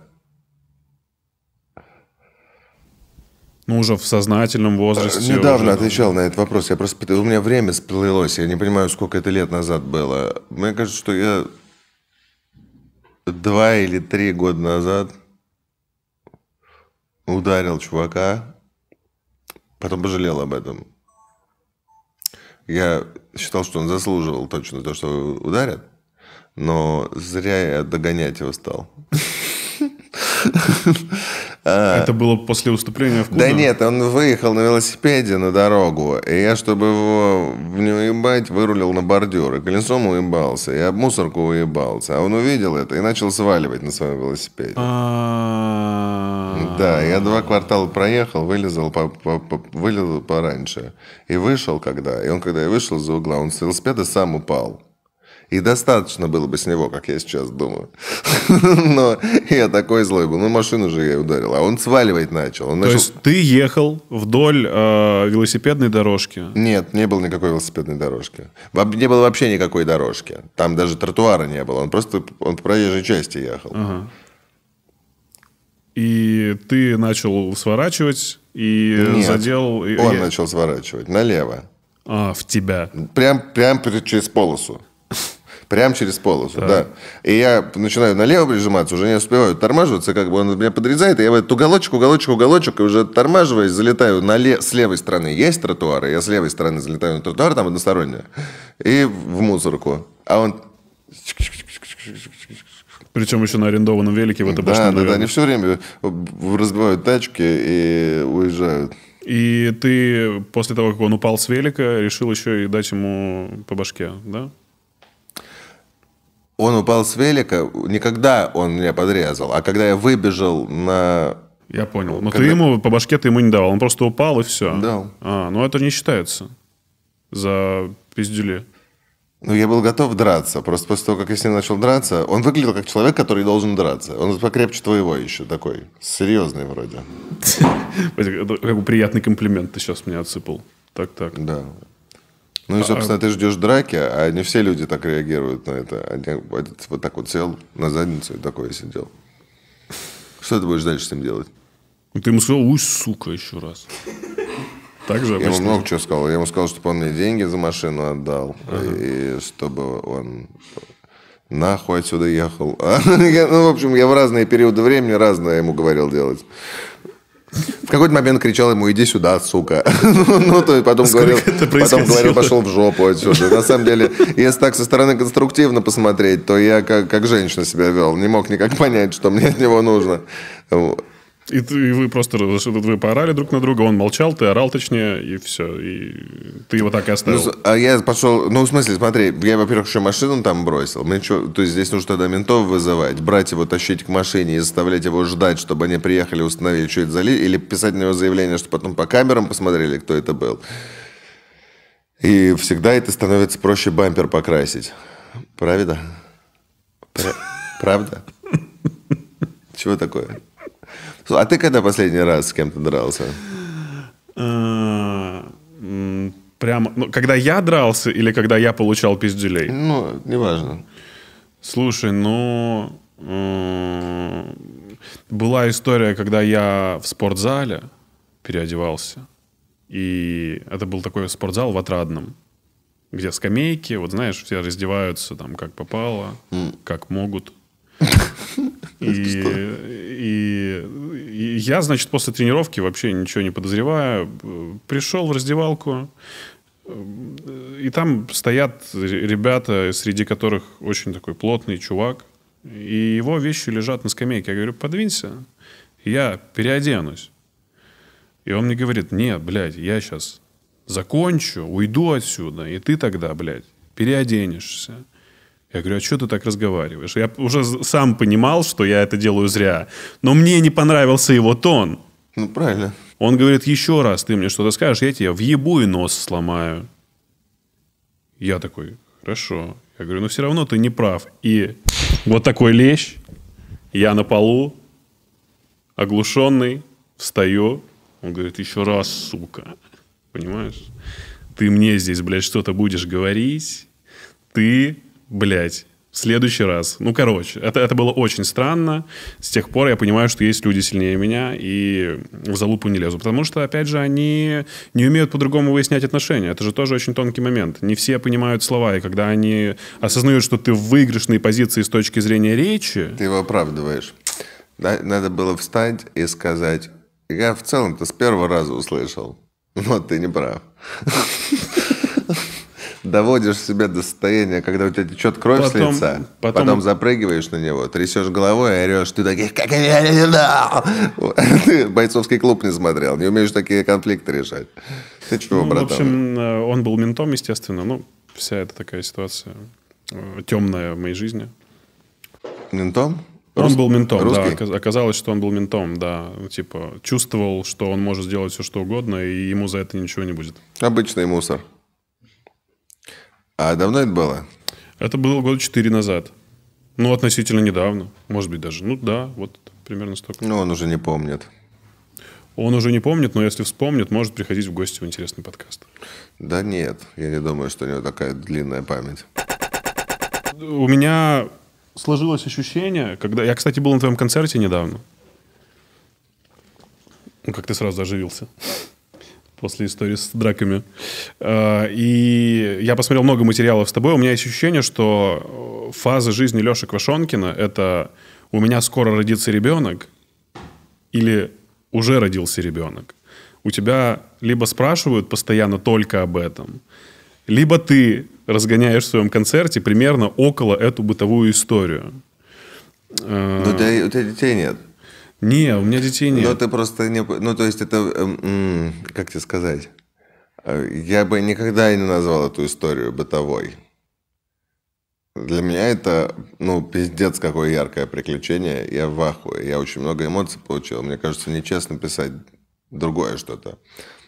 Ну, уже в сознательном возрасте. Э, недавно уже, ну. отвечал на этот вопрос. Я просто... У меня время сплылось. Я не понимаю, сколько это лет назад было. Мне кажется, что я два или три года назад ударил чувака, потом пожалел об этом. Я считал, что он заслуживал точно то, что ударят, но зря я догонять его стал. А. Это было после выступления в клубе? Да нет, он выехал на велосипеде на дорогу, и я, чтобы его него ебать вырулил на бордюр, и колесом уебался, и об мусорку уебался. А он увидел это и начал сваливать на своем велосипеде. Да, я два квартала проехал, вылезал, по, по, по, вылезал пораньше. И вышел когда, и он когда я вышел за угла, он с велосипеда сам упал. И достаточно было бы с него, как я сейчас думаю. Но я такой злой был. Ну, машину же я ударил. А он сваливать начал. Он То начал... есть ты ехал вдоль э, велосипедной дорожки? Нет, не было никакой велосипедной дорожки. Не было вообще никакой дорожки. Там даже тротуара не было. Он просто он по проезжей части ехал. Ага. И ты начал сворачивать и Нет, задел... Он я... начал сворачивать налево. А, в тебя. Прям, прям через полосу. Прям через полосу, да. да. И я начинаю налево прижиматься, уже не успеваю тормаживаться, как бы он меня подрезает, и я в этот уголочек, уголочек, уголочек, и уже тормаживаясь, залетаю на ле... с левой стороны. Есть тротуары, я с левой стороны залетаю на тротуар, там односторонняя, и в мусорку. А он... Причем еще на арендованном велике в это Да, да, да, они все время разбивают тачки и уезжают. И ты после того, как он упал с велика, решил еще и дать ему по башке, да? Он упал с велика, никогда он меня подрезал, а когда я выбежал на... Я понял. Но ну, когда... ты ему по башке ты ему не давал, он просто упал и все. Да. А, ну это не считается за пиздюли. Ну, я был готов драться. Просто после того, как я с ним начал драться, он выглядел как человек, который должен драться. Он покрепче твоего еще такой. Серьезный вроде. Какой приятный комплимент ты сейчас мне отсыпал. Так-так. Да. Ну и, а, собственно, а. ты ждешь драки, а не все люди так реагируют на это. они вот так вот сел на задницу и такой сидел. Что ты будешь дальше с ним делать? Ну, ты ему сказал, уй, сука, еще раз. Так же обычно. Я ему много чего сказал. Я ему сказал, чтобы он мне деньги за машину отдал. И чтобы он нахуй отсюда ехал. ну, в общем, я в разные периоды времени разное ему говорил делать. В какой-то момент кричал ему, иди сюда, сука. ну, то есть потом говорил, потом говорил, пошел в жопу отсюда. На самом деле, если так со стороны конструктивно посмотреть, то я как, как женщина себя вел. Не мог никак понять, что мне от него нужно. И, ты, и вы просто вы поорали друг на друга, он молчал, ты орал точнее, и все. И ты его так и ну, оставил. Ну, а я пошел, ну, в смысле, смотри, я, во-первых, еще машину там бросил. Мне что, то есть здесь нужно тогда ментов вызывать, брать его, тащить к машине и заставлять его ждать, чтобы они приехали, установили, что это залили, или писать на него заявление, что потом по камерам посмотрели, кто это был. И всегда это становится проще бампер покрасить. Правда? Правда? Чего такое? А ты когда последний раз с кем-то дрался? Э, прямо, ну, когда я дрался или когда я получал пиздюлей? Ну, неважно. Слушай, ну... Э, была история, когда я в спортзале переодевался. И это был такой спортзал в Отрадном, где скамейки, вот знаешь, все раздеваются там как попало, как могут. И, и, и я, значит, после тренировки вообще ничего не подозревая, э, пришел в раздевалку, э, и там стоят ребята, среди которых очень такой плотный чувак, и его вещи лежат на скамейке. Я говорю, подвинься, я переоденусь. И он мне говорит, нет, блядь, я сейчас закончу, уйду отсюда, и ты тогда, блядь, переоденешься. Я говорю, а что ты так разговариваешь? Я уже сам понимал, что я это делаю зря. Но мне не понравился его тон. Ну, правильно. Он говорит, еще раз ты мне что-то скажешь, я тебе въебу и нос сломаю. Я такой, хорошо. Я говорю, ну все равно ты не прав. И вот такой лещ, я на полу, оглушенный, встаю. Он говорит, еще раз, сука. Понимаешь? Ты мне здесь, блядь, что-то будешь говорить. Ты блядь, в следующий раз. Ну, короче, это, это было очень странно. С тех пор я понимаю, что есть люди сильнее меня, и в залупу не лезу. Потому что, опять же, они не умеют по-другому выяснять отношения. Это же тоже очень тонкий момент. Не все понимают слова, и когда они осознают, что ты в выигрышной позиции с точки зрения речи... Ты его оправдываешь. Надо было встать и сказать, я в целом-то с первого раза услышал. Вот ты не прав доводишь себя до состояния, когда у тебя течет кровь потом, с лица, потом... потом запрыгиваешь на него, трясешь головой и а орешь, ты таких, как я не знал. Ты бойцовский клуб не смотрел, не умеешь такие конфликты решать. Ты чего, ну, братан? В общем, э, он был ментом, естественно, ну, вся эта такая ситуация э, темная в моей жизни. Ментом? Он был ментом, Русский? да. Оказалось, что он был ментом, да. Ну, типа, чувствовал, что он может сделать все, что угодно, и ему за это ничего не будет. Обычный мусор. А давно это было? Это было года четыре назад. Ну, относительно недавно. Может быть, даже. Ну, да, вот примерно столько. Ну, он уже не помнит. Он уже не помнит, но если вспомнит, может приходить в гости в интересный подкаст. Да нет, я не думаю, что у него такая длинная память. У меня сложилось ощущение, когда... Я, кстати, был на твоем концерте недавно. Ну, как ты сразу оживился после истории с драками. А, и я посмотрел много материалов с тобой. У меня есть ощущение, что э, фаза жизни Леши Квашонкина — это «у меня скоро родится ребенок» или «уже родился ребенок». У тебя либо спрашивают постоянно только об этом, либо ты разгоняешь в своем концерте примерно около эту бытовую историю. Ну, для, для детей нет. Не, у меня детей нет. Но ну, ты просто не... Ну, то есть это... Эм, как тебе сказать? Э, я бы никогда не назвал эту историю бытовой. Для меня это, ну, пиздец, какое яркое приключение. Я в ахуе. Я очень много эмоций получил. Мне кажется, нечестно писать другое что-то.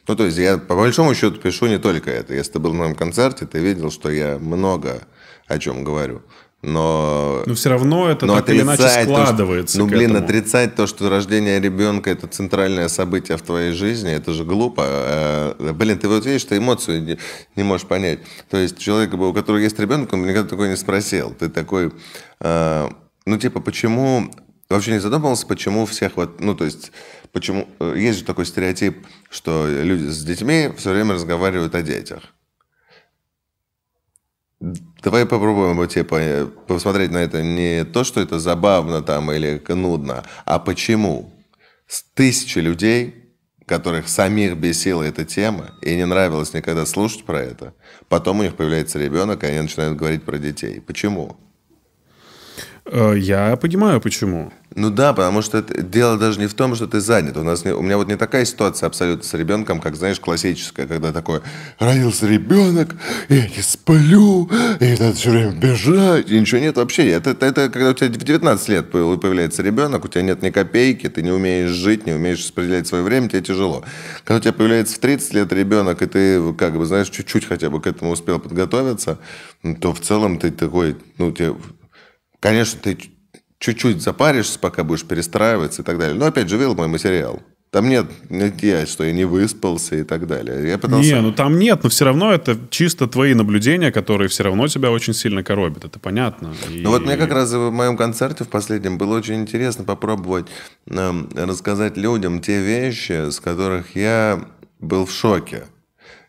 Ну, то есть я по большому счету пишу не только это. Если ты был на моем концерте, ты видел, что я много о чем говорю но... Но все равно это но так или иначе складывается. что, ну, блин, этому. отрицать то, что рождение ребенка это центральное событие в твоей жизни, это же глупо. Э, блин, ты вот видишь, ты эмоцию не, не можешь понять. То есть человек, у которого есть ребенок, он никогда такой не спросил. Ты такой, э, ну, типа, почему... Вообще не задумывался, почему всех вот... Ну, то есть, почему... Э, есть же такой стереотип, что люди с детьми все время разговаривают о детях. Давай попробуем типа, посмотреть на это не то, что это забавно там или нудно, а почему. С тысячи людей, которых самих бесила эта тема и не нравилось никогда слушать про это, потом у них появляется ребенок, и они начинают говорить про детей. Почему? Э, я понимаю, почему. Ну да, потому что это, дело даже не в том, что ты занят. У, нас не, у меня вот не такая ситуация абсолютно с ребенком, как, знаешь, классическая, когда такой родился ребенок, я не сплю, и это все время бежать, и ничего нет вообще. Это, это, это когда у тебя в 19 лет появляется ребенок, у тебя нет ни копейки, ты не умеешь жить, не умеешь распределять свое время, тебе тяжело. Когда у тебя появляется в 30 лет ребенок, и ты, как бы, знаешь, чуть-чуть хотя бы к этому успел подготовиться, то в целом ты такой, ну, тебе Конечно, ты чуть-чуть запаришься, пока будешь перестраиваться и так далее. Но опять же, видел мой материал. Там нет, я, что я не выспался и так далее. Я пытался... Не, ну там нет, но все равно это чисто твои наблюдения, которые все равно тебя очень сильно коробят, это понятно. И... Ну вот мне как раз в моем концерте в последнем было очень интересно попробовать э, рассказать людям те вещи, с которых я был в шоке.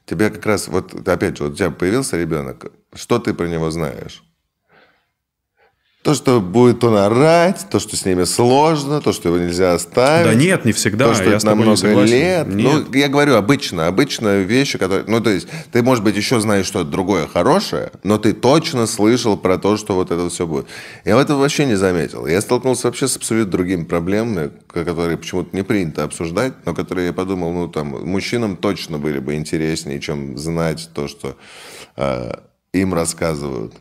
Тебе как раз, вот опять же, вот у тебя появился ребенок, что ты про него знаешь? То, что будет он орать, то, что с ними сложно, то, что его нельзя оставить. Да нет, не всегда. То, что я это на много лет. Ну, нет. Ну, я говорю, обычно, обычно вещи, которые... Ну, то есть, ты, может быть, еще знаешь что-то другое хорошее, но ты точно слышал про то, что вот это все будет. Я этого вообще не заметил. Я столкнулся вообще с абсолютно другими проблемами, которые почему-то не принято обсуждать, но которые я подумал, ну, там, мужчинам точно были бы интереснее, чем знать то, что э, им рассказывают.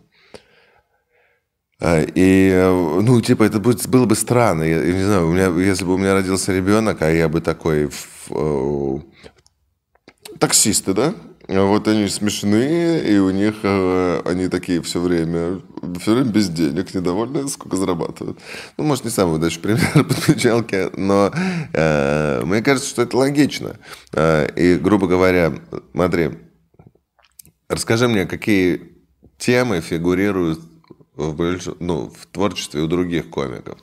А, и, э, ну, типа, это будет, было бы странно. Я, я не знаю, у меня, если бы у меня родился ребенок, а я бы такой... В, э, таксисты, да? А вот они смешные, и у них э, они такие все время, все время без денег, недовольны, сколько зарабатывают. Ну, может, не самый удачный пример подключалки, но э, мне кажется, что это логично. Э, и, грубо говоря, смотри, расскажи мне, какие темы фигурируют в, больш... ну, в творчестве у других комиков.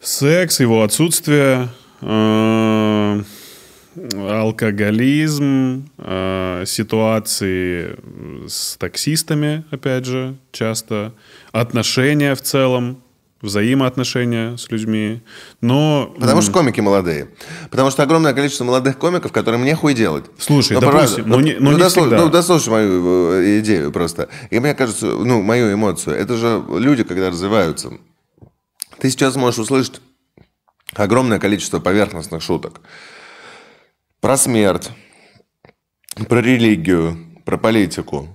Секс, его отсутствие, э алкоголизм, э ситуации с таксистами, опять же, часто, отношения в целом взаимоотношения с людьми, но... Потому что комики молодые. Потому что огромное количество молодых комиков, которые мне хуй делать. Слушай, но, ну, допустим, правда, но, не, но ну, не ну, ну, дослуш... всегда. Ну, дослушай мою э, идею просто. И мне кажется, ну, мою эмоцию. Это же люди, когда развиваются. Ты сейчас можешь услышать огромное количество поверхностных шуток. Про смерть, про религию, про политику.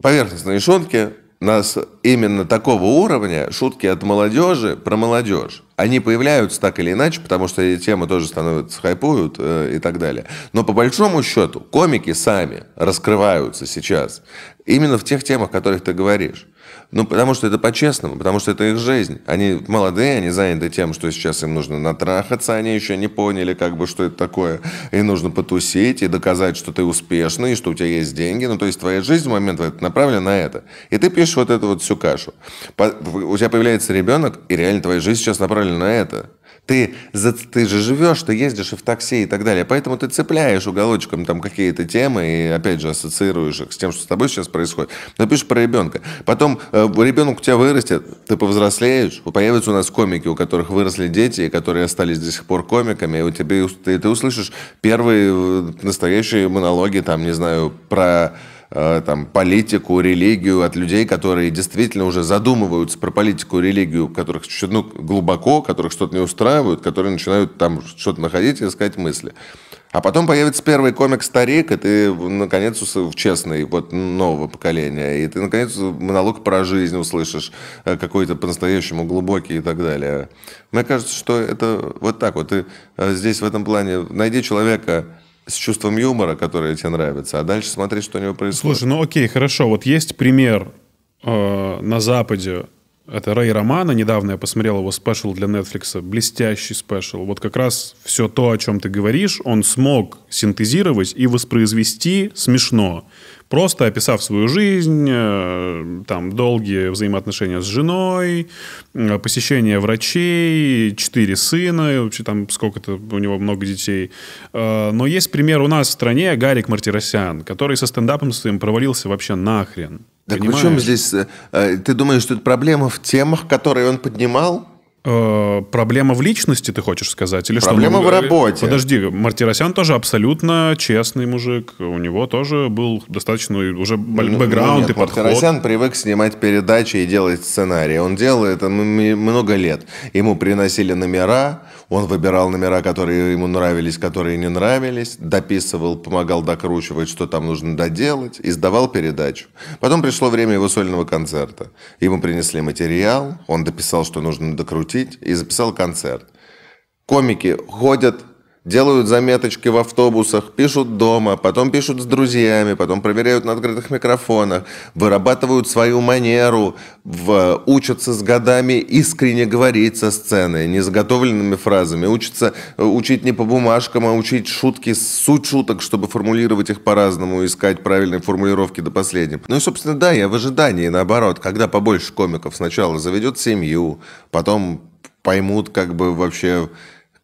Поверхностные шутки, нас именно такого уровня, шутки от молодежи про молодежь, они появляются так или иначе, потому что эти темы тоже становятся, хайпуют э, и так далее. Но по большому счету комики сами раскрываются сейчас именно в тех темах, о которых ты говоришь. Ну, потому что это по-честному, потому что это их жизнь. Они молодые, они заняты тем, что сейчас им нужно натрахаться, они еще не поняли, как бы, что это такое. И нужно потусить, и доказать, что ты успешный, и что у тебя есть деньги. Ну, то есть твоя жизнь в момент этот направлена на это. И ты пишешь вот эту вот всю кашу. у тебя появляется ребенок, и реально твоя жизнь сейчас направлена на это. Ты, за, ты же живешь, ты ездишь и в такси и так далее. Поэтому ты цепляешь уголочком там какие-то темы и, опять же, ассоциируешь их с тем, что с тобой сейчас происходит. Напишешь про ребенка. Потом э, ребенок у тебя вырастет, ты повзрослеешь, появятся у нас комики, у которых выросли дети, и которые остались до сих пор комиками, и у тебя, ты, ты услышишь первые э, настоящие монологи, там, не знаю, про Э, там, политику, религию от людей, которые действительно уже задумываются про политику религию, которых чуть ну, глубоко, которых что-то не устраивают, которые начинают там что-то находить и искать мысли. А потом появится первый комик «Старик», и ты, наконец, в честный, вот, нового поколения, и ты, наконец, монолог про жизнь услышишь, э, какой-то по-настоящему глубокий и так далее. Мне кажется, что это вот так вот. ты э, здесь в этом плане найди человека, с чувством юмора, которое тебе нравится, а дальше смотреть, что у него происходит. Слушай, ну окей, хорошо. Вот есть пример э, на Западе. Это Рэй Романа. Недавно я посмотрел его спешл для Netflix. Блестящий спешл. Вот как раз все то, о чем ты говоришь, он смог синтезировать и воспроизвести смешно просто описав свою жизнь, э, там долгие взаимоотношения с женой, э, посещение врачей, четыре сына, вообще там сколько-то у него много детей. Э, но есть пример у нас в стране Гарик Мартиросян, который со стендапом своим провалился вообще нахрен. Так Понимаешь? чем здесь, ты думаешь, что это проблема в темах, которые он поднимал? Э, проблема в личности, ты хочешь сказать? Или Проблема что? Ну, в э, работе. Подожди, Мартиросян тоже абсолютно честный мужик. У него тоже был достаточно уже ну, бэкграунд ну, нет, и подход. Мартиросян привык снимать передачи и делать сценарии. Он делал это много лет. Ему приносили номера, он выбирал номера, которые ему нравились, которые не нравились, дописывал, помогал докручивать, что там нужно доделать, издавал передачу. Потом пришло время его сольного концерта. Ему принесли материал, он дописал, что нужно докрутить, и записал концерт. Комики ходят, делают заметочки в автобусах, пишут дома, потом пишут с друзьями, потом проверяют на открытых микрофонах, вырабатывают свою манеру, в, учатся с годами искренне говорить со сцены, не заготовленными фразами, учатся э, учить не по бумажкам, а учить шутки, суть шуток, чтобы формулировать их по-разному, искать правильные формулировки до последнего. Ну и, собственно, да, я в ожидании, наоборот, когда побольше комиков сначала заведет семью, потом поймут как бы вообще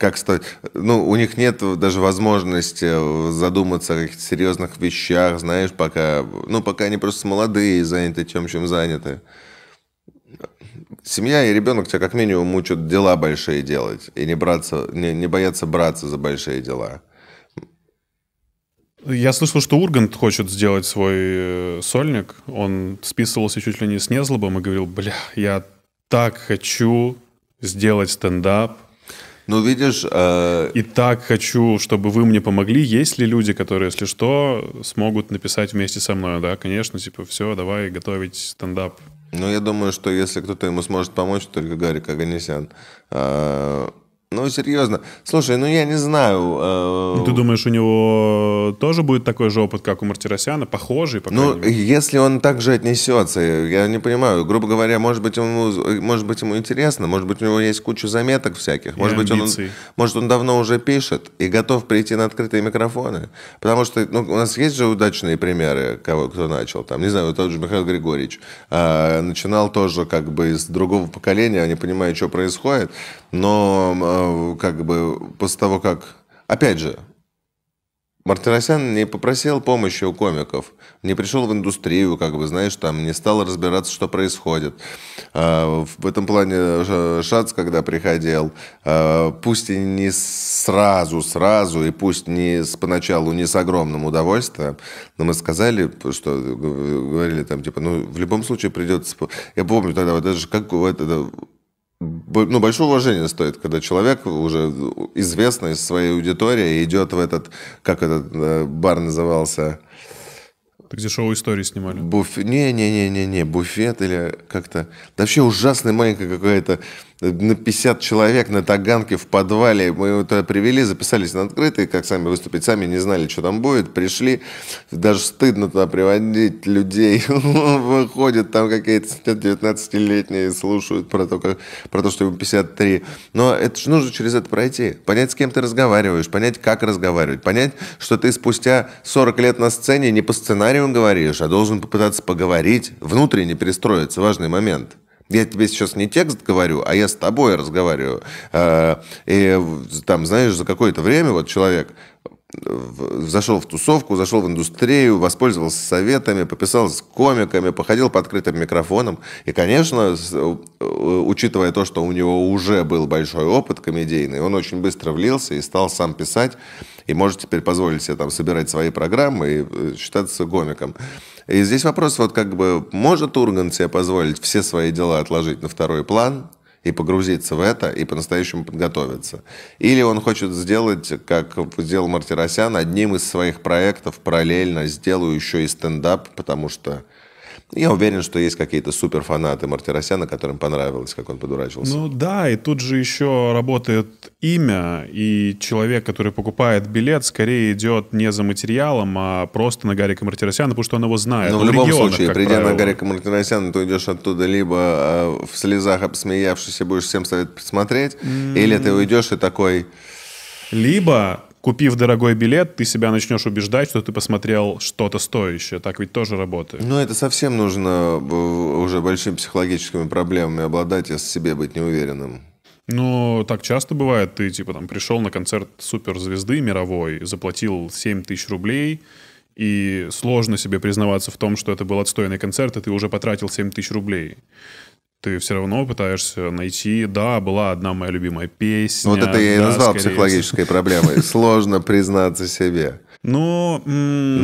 как стоит. Ну, у них нет даже возможности э, задуматься о каких-то серьезных вещах, знаешь, пока... Ну, пока они просто молодые и заняты тем, чем заняты. Семья и ребенок тебя как минимум мучат дела большие делать и не, браться, не, не бояться браться за большие дела. Я слышал, что Ургант хочет сделать свой э, сольник. Он списывался чуть ли не с незлобом и говорил, бля, я так хочу сделать стендап, ну, видишь... Э... И так хочу, чтобы вы мне помогли. Есть ли люди, которые, если что, смогут написать вместе со мной? Да, конечно, типа, все, давай готовить стендап. Ну, я думаю, что если кто-то ему сможет помочь, только Гарик Аганесян. А, ну, серьезно. Слушай, ну я не знаю. Э... Ты думаешь, у него тоже будет такой же опыт, как у Мартиросяна? Похожий, по Ну, мере. если он так же отнесется, я не понимаю. Грубо говоря, может быть, ему, может быть, ему интересно, может быть, у него есть куча заметок всяких. Может и быть, он, может, он давно уже пишет и готов прийти на открытые микрофоны. Потому что ну, у нас есть же удачные примеры, кого, кто начал. Там, не знаю, тот же Михаил Григорьевич. Э, начинал тоже как бы из другого поколения, не понимаю, что происходит. Но а, Э, как бы после того, как... Опять же, Мартиросян не попросил помощи у комиков, не пришел в индустрию, как бы, знаешь, там, не стал разбираться, что происходит. Э, в этом плане Шац, когда приходил, э, пусть и не сразу, сразу, и пусть не с, поначалу не с огромным удовольствием, но мы сказали, что говорили там, типа, ну, в любом случае придется... Я помню тогда, вот даже как это ну, большое уважение стоит, когда человек уже известный из своей аудитории идет в этот, как этот э, бар назывался? Ты где шоу истории снимали? Буф... Не-не-не-не-не, буфет или как-то... Да вообще ужасная маленькая какая-то на 50 человек на Таганке в подвале. Мы его туда привели, записались на открытый, как сами выступить, сами не знали, что там будет. Пришли, даже стыдно туда приводить людей. Выходят там какие-то 19-летние, слушают про то, как, про то, что ему 53. Но это же нужно через это пройти. Понять, с кем ты разговариваешь, понять, как разговаривать, понять, что ты спустя 40 лет на сцене не по сценарию говоришь, а должен попытаться поговорить, внутренне перестроиться. Важный момент. Я тебе сейчас не текст говорю, а я с тобой разговариваю. Э, и там, знаешь, за какое-то время вот человек э, зашел в тусовку, зашел в индустрию, воспользовался советами, пописал с комиками, походил по открытым микрофонам. И, конечно, э, учитывая то, что у него уже был большой опыт комедийный, он очень быстро влился и стал сам писать, и может теперь позволить себе там собирать свои программы и считаться гомиком. И здесь вопрос, вот как бы, может Ургант себе позволить все свои дела отложить на второй план, и погрузиться в это, и по-настоящему подготовиться. Или он хочет сделать, как сделал Мартиросян, одним из своих проектов параллельно сделаю еще и стендап, потому что я уверен, что есть какие-то суперфанаты Мартиросяна, которым понравилось, как он подурачился. Ну да, и тут же еще работает имя, и человек, который покупает билет, скорее идет не за материалом, а просто на Гарика Мартиросяна, потому что он его знает. Ну, в любом случае, придя правило. на Гарика Мартиросяна, ты уйдешь оттуда либо э, в слезах обсмеявшись и будешь всем совет посмотреть, mm-hmm. или ты уйдешь и такой... Либо купив дорогой билет, ты себя начнешь убеждать, что ты посмотрел что-то стоящее. Так ведь тоже работает. Ну, это совсем нужно уже большими психологическими проблемами обладать, если себе быть неуверенным. Ну, так часто бывает. Ты, типа, там, пришел на концерт суперзвезды мировой, заплатил 7 тысяч рублей, и сложно себе признаваться в том, что это был отстойный концерт, и ты уже потратил 7 тысяч рублей ты все равно пытаешься найти. Да, была одна моя любимая песня. Вот это я и да, назвал психологической всего. проблемой. Сложно признаться себе. Ну, Но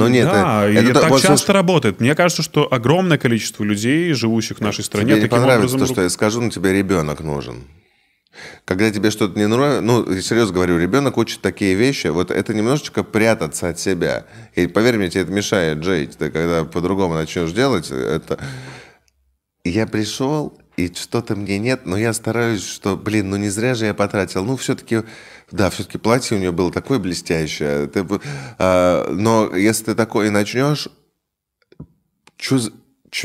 ну, нет, да, это, это так вот, часто слушай, работает. Мне кажется, что огромное количество людей, живущих в нашей стране, тебе не понравится образом... то, что я скажу, но тебе ребенок нужен. Когда тебе что-то не нравится, ну, серьезно говорю, ребенок учит такие вещи, вот это немножечко прятаться от себя. И поверь мне, тебе это мешает Джей. Ты когда по-другому начнешь делать, это... Я пришел, и что-то мне нет, но я стараюсь, что, блин, ну не зря же я потратил. Ну, все-таки, да, все-таки платье у нее было такое блестящее. Ты, а, но если ты такое начнешь, что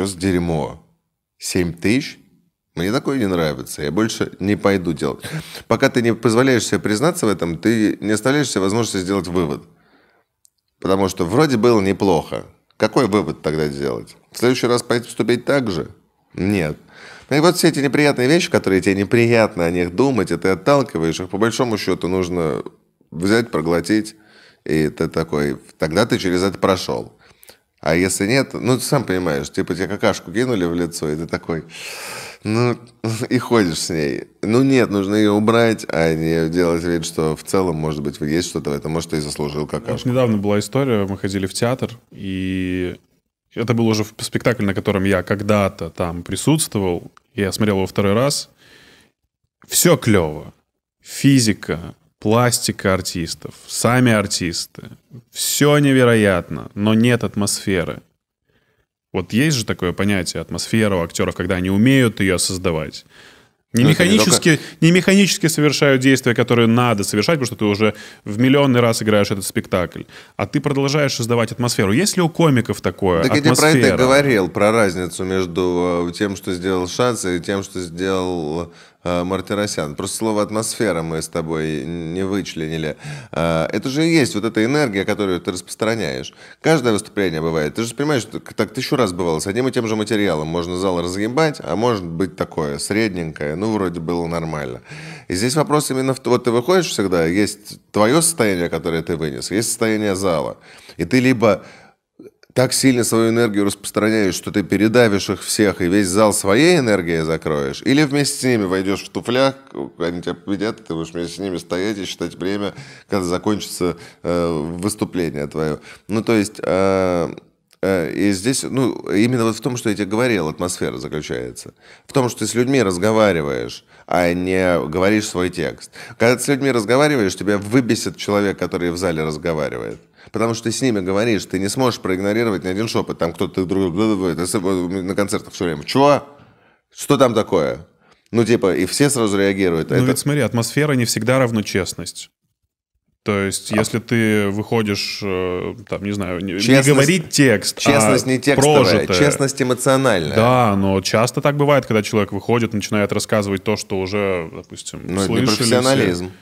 за дерьмо? 7 тысяч? Мне такое не нравится, я больше не пойду делать. Пока ты не позволяешь себе признаться в этом, ты не оставляешь себе возможности сделать вывод. Потому что вроде было неплохо. Какой вывод тогда сделать? В следующий раз поступить так же? Нет. Ну и вот все эти неприятные вещи, которые тебе неприятно о них думать, и ты отталкиваешь их, по большому счету нужно взять, проглотить, и ты такой, тогда ты через это прошел. А если нет, ну ты сам понимаешь, типа тебе какашку кинули в лицо, и ты такой, ну и ходишь с ней. Ну нет, нужно ее убрать, а не делать вид, что в целом, может быть, есть что-то в этом, может, ты и заслужил какашку. Вот недавно была история, мы ходили в театр, и это был уже спектакль, на котором я когда-то там присутствовал, я смотрел его второй раз. Все клево. Физика, пластика артистов, сами артисты. Все невероятно, но нет атмосферы. Вот есть же такое понятие атмосфера у актеров, когда они умеют ее создавать. Ну, не, механически, не, только... не механически совершают действия, которые надо совершать, потому что ты уже в миллионный раз играешь этот спектакль, а ты продолжаешь создавать атмосферу. Есть ли у комиков такое? Так атмосфера? я про это говорил, про разницу между э, тем, что сделал Шац, и тем, что сделал Э, Мартиросян. Просто слово «атмосфера» мы с тобой не вычленили. Э, это же и есть вот эта энергия, которую ты распространяешь. Каждое выступление бывает. Ты же понимаешь, что так тысячу раз бывало. С одним и тем же материалом можно зал разъебать, а может быть такое, средненькое. Ну, вроде было нормально. И здесь вопрос именно в... Вот ты выходишь всегда, есть твое состояние, которое ты вынес, есть состояние зала. И ты либо так сильно свою энергию распространяешь, что ты передавишь их всех и весь зал своей энергией закроешь, или вместе с ними войдешь в туфлях, они тебя победят, ты будешь вместе с ними стоять и считать время, когда закончится э, выступление твое. Ну, то есть... Э, э и здесь, ну, именно вот в том, что я тебе говорил, атмосфера заключается. В том, что ты с людьми разговариваешь, а не говоришь свой текст. Когда ты с людьми разговариваешь, тебя выбесит человек, который в зале разговаривает. Потому что ты с ними говоришь, ты не сможешь проигнорировать ни один шепот. Там кто-то друг э, на концертах все время. Чего? Что там такое? Ну, типа, и все сразу реагируют. Ну, Это... ведь смотри, атмосфера не всегда равна честность. То есть, а... если ты выходишь, э, там, не знаю, не, честность, не говорить текст, а честность а не текстовая, прожитое. честность эмоциональная. Да, но часто так бывает, когда человек выходит, начинает рассказывать то, что уже, допустим, ну, слышали. Это профессионализм. Все.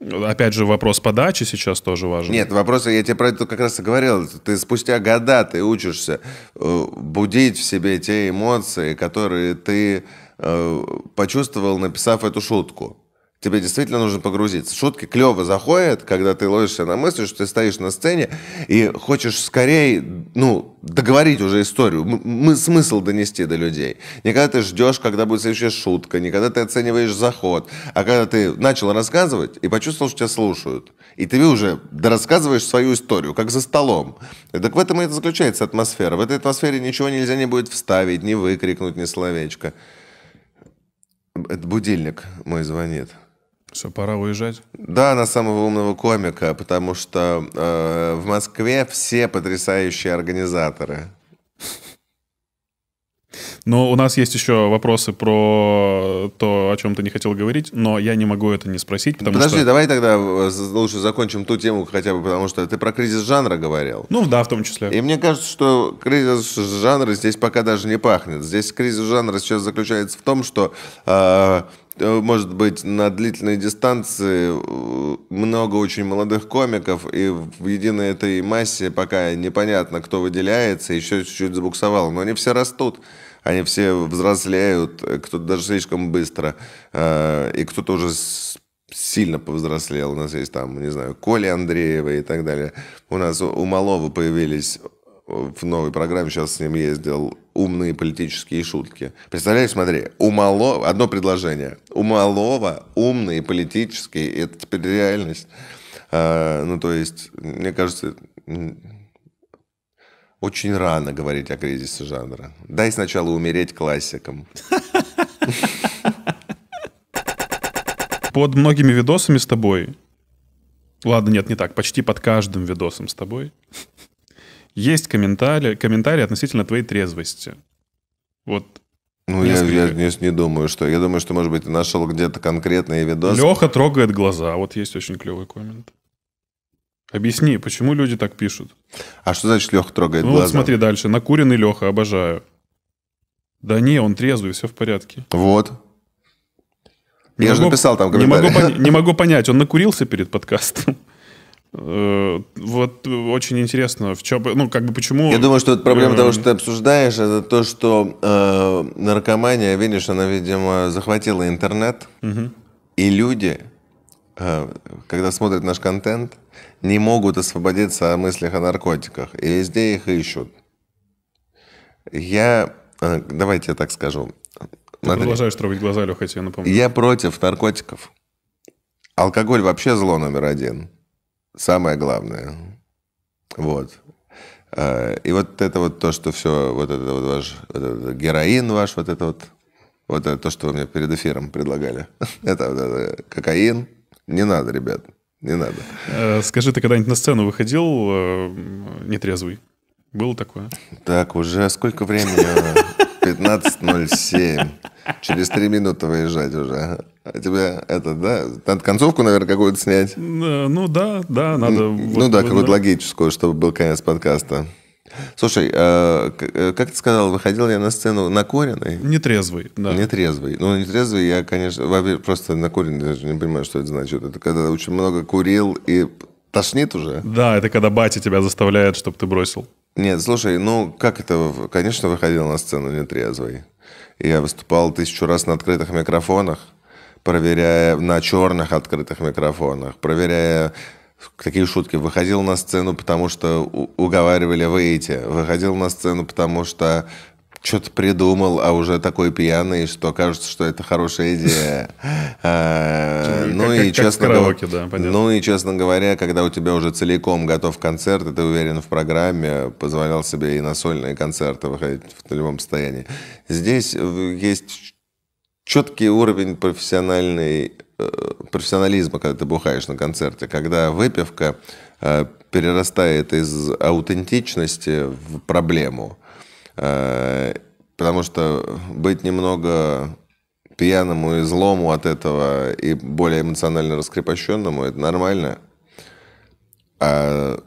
Опять же, вопрос подачи сейчас тоже важен. Нет, вопрос, я тебе про это как раз и говорил. Ты спустя года ты учишься э, будить в себе те эмоции, которые ты э, почувствовал, написав эту шутку. Тебе действительно нужно погрузиться. Шутки клево заходят, когда ты ловишься на мысли, что ты стоишь на сцене и хочешь скорее, ну, договорить уже историю, мы, смысл донести до людей. Никогда ты ждешь, когда будет следующая шутка, никогда ты оцениваешь заход, а когда ты начал рассказывать и почувствовал, что тебя слушают. И ты уже рассказываешь свою историю, как за столом. И так в этом и заключается атмосфера. В этой атмосфере ничего нельзя не будет вставить, ни выкрикнуть, ни словечко. Это будильник мой звонит. Все, пора уезжать? Да, на самого умного комика, потому что э, в Москве все потрясающие организаторы. Но у нас есть еще вопросы про то, о чем ты не хотел говорить, но я не могу это не спросить, потому Подожди, что... давай тогда э, лучше закончим ту тему хотя бы, потому что ты про кризис жанра говорил. Ну да, в том числе. И мне кажется, что кризис жанра здесь пока даже не пахнет. Здесь кризис жанра сейчас заключается в том, что... Э, э может быть, на длительной дистанции э, много очень молодых комиков, и в единой этой массе пока непонятно, кто выделяется, еще чуть-чуть забуксовал, но они все растут. Они все взрослеют, э, кто-то даже слишком быстро, э, и кто-то уже сильно повзрослел. У нас есть там, не знаю, Коля Андреева и так далее. У нас у Малова появились э, в новой программе, сейчас с ним ездил, умные политические шутки. Представляешь, смотри, у Малова, одно предложение, у Малова умные политические, это теперь реальность. А, ну, то есть, мне кажется, очень рано говорить о кризисе жанра. Дай сначала умереть классиком. Под многими видосами с тобой, ладно, нет, не так, почти под каждым видосом с тобой, есть комментарии, комментарии относительно твоей трезвости. Вот ну, я, я, я не думаю, что... Я думаю, что, может быть, нашел где-то конкретные видосы. Леха трогает глаза. Вот есть очень клевый коммент. Объясни, почему люди так пишут? А что значит Леха трогает ну, глаза? Вот смотри дальше. Накуренный Леха, обожаю. Да не, он трезвый, все в порядке. Вот. Не Я могу, же написал там комментарий. Не могу, не могу понять, он накурился перед подкастом? Э, вот очень интересно, в чем, ну как бы почему. Я думаю, что это проблема э, того, что ты обсуждаешь, это то, что э, наркомания, видишь, она, видимо, захватила интернет, угу. и люди, э, когда смотрят наш контент, не могут освободиться о мыслях о наркотиках, и везде их ищут. Я... Э, давайте я так скажу. Ты Смотри. продолжаешь трогать глаза, Леха, я тебе напомню. Я против наркотиков. Алкоголь вообще зло номер один. Самое главное. Вот. Э, и вот это вот то, что все, вот это вот ваш вот это, героин ваш, вот это вот, вот это то, что вы мне перед эфиром предлагали. это, вот это кокаин. Не надо, ребят. Не надо. Э, скажи, ты когда-нибудь на сцену выходил э, нетрезвый? Было такое? Так, уже сколько времени? 15.07. Через три минуты выезжать уже. А тебя это, да? Надо концовку, наверное, какую-то снять? Ну да, да, надо. Ну, вот, ну да, вот, какую-то да. логическую, чтобы был конец подкаста. Слушай, а, как ты сказал, выходил я на сцену накоренный? Нетрезвый, да. Нетрезвый. Ну, нетрезвый я, конечно, просто накоренный, даже не понимаю, что это значит. Это когда очень много курил и тошнит уже? Да, это когда батя тебя заставляет, чтобы ты бросил. Нет, слушай, ну как это, конечно, выходил на сцену нетрезвый. Я выступал тысячу раз на открытых микрофонах, проверяя на черных открытых микрофонах, проверяя такие шутки. Выходил на сцену, потому что уговаривали выйти. Выходил на сцену, потому что что-то придумал, а уже такой пьяный, что кажется, что это хорошая идея. А, ну и честно ну и честно говоря, когда у тебя уже целиком готов концерт, и ты уверен в программе, позволял себе и на сольные концерты выходить в любом состоянии. Здесь э, есть четкий уровень профессиональный. Э, профессионализма, когда ты бухаешь на концерте, когда выпивка э, перерастает из аутентичности в проблему. Э, потому что быть немного пьяному и злому от этого и более эмоционально раскрепощенному, это нормально. А...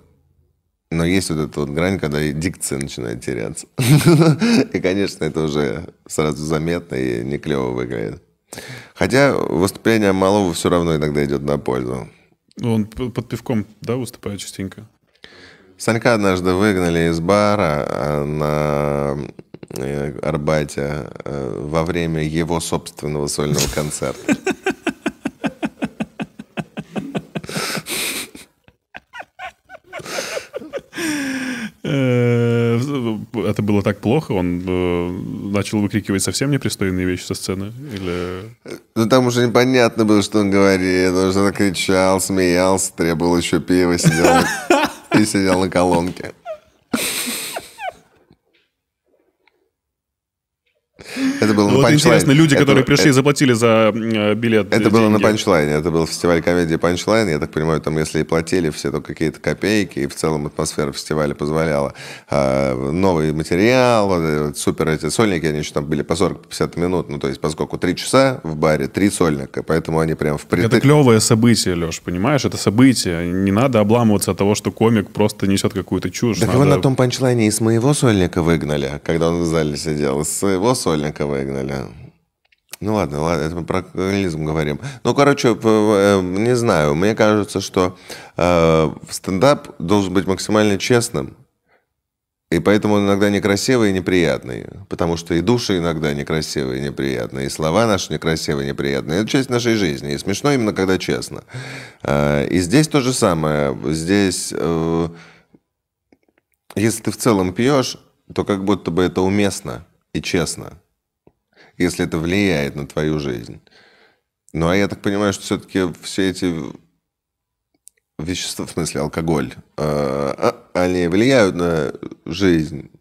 Но есть вот эта вот грань, когда и дикция начинает теряться. И, конечно, это уже сразу заметно и не клево выглядит. Хотя выступление Малого все равно иногда идет на пользу. Он под пивком, да, выступает частенько? Санька однажды выгнали из бара а, на э, Арбате э, во время его собственного сольного концерта. Э это было так плохо? Он э, начал выкрикивать совсем непристойные вещи со сцены? Или... Ну, там уже непонятно было, что он говорит. Он что-то кричал, смеялся, требовал еще пива, сидел и сидел на колонке. было вот ну, на интересно, люди, это, которые пришли и заплатили за э, билет. Это было деньги. на панчлайне, это был фестиваль комедии панчлайн. Я так понимаю, там, если и платили все, то какие-то копейки, и в целом атмосфера фестиваля позволяла. А, новый материал, э, супер эти сольники, они еще там были по 40-50 минут, ну, то есть, поскольку три часа в баре, три сольника, поэтому они прям в впритык. Это клевое событие, Леш, понимаешь? Это событие. Не надо обламываться от того, что комик просто несет какую-то чушь. Так надо... его на том панчлайне из моего сольника выгнали, когда он в зале сидел, из своего сольника выгнали ля Ну ладно, ладно, это мы про колониализм говорим. Ну, короче, эм, не знаю, мне кажется, что э, стендап должен быть максимально честным, и поэтому он иногда некрасивый и неприятный. Потому что и души иногда некрасивые и неприятные, и слова наши некрасивые и неприятные. Это часть нашей жизни. И смешно именно, когда честно. Э, и здесь то же самое. Здесь, э, если ты в целом пьешь, то как будто бы это уместно и честно если это влияет на твою жизнь. Ну, а я так понимаю, что все-таки все эти вещества, в смысле алкоголь, э, а, они влияют на жизнь.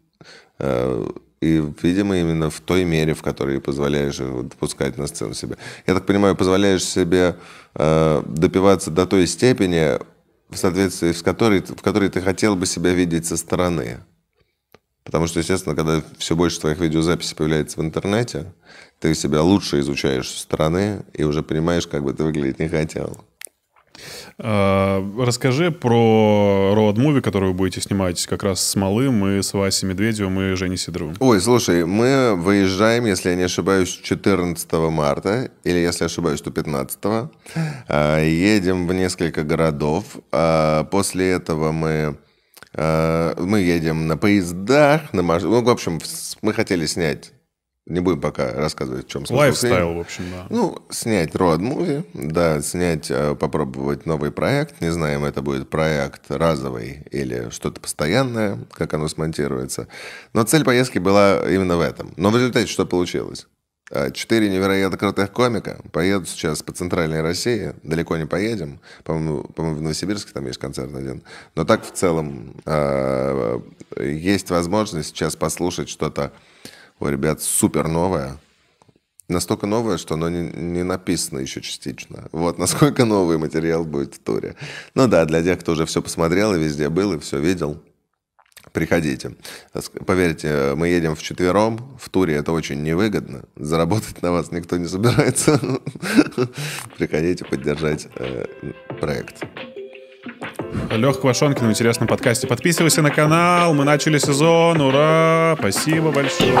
Э, и, видимо, именно в той мере, в которой позволяешь допускать на сцену себя. Я так понимаю, позволяешь себе э, допиваться до той степени, в соответствии с которой, в которой ты хотел бы себя видеть со стороны. Потому что, естественно, когда все больше твоих видеозаписей появляется в интернете, ты себя лучше изучаешь со стороны и уже понимаешь, как бы ты выглядеть не хотел. А, расскажи про род Movie, который вы будете снимать как раз с Малым и с Васей Медведевым и Женей Сидоровым. Ой, слушай, мы выезжаем, если я не ошибаюсь, 14 марта, или если ошибаюсь, то 15. А, едем в несколько городов. А, после этого мы Э, мы едем на поездах, на маш... Ну, в общем, мы хотели снять не будем пока рассказывать, в чем смысл. Лайфстайл, в общем, да. Ну, снять роад-муви, да, снять, э, попробовать новый проект. Не знаем, это будет проект разовый или что-то постоянное, как оно смонтируется. Но цель поездки была именно в этом. Но в результате что получилось? Э, четыре невероятно крутых комика поедут сейчас по центральной России. Далеко не поедем. По-моему, по в Новосибирске там есть концерт один. Но так в целом э, есть возможность сейчас послушать что-то у ребят супер новое. Настолько новое, что оно не, не написано еще частично. Вот насколько новый материал будет в туре. Ну да, для тех, кто уже все посмотрел и везде был, и все видел приходите. Поверьте, мы едем в четвером, в туре это очень невыгодно, заработать на вас никто не собирается. Приходите поддержать э, проект. Лех Квашонкин в интересном подкасте. Подписывайся на канал, мы начали сезон, ура, спасибо большое.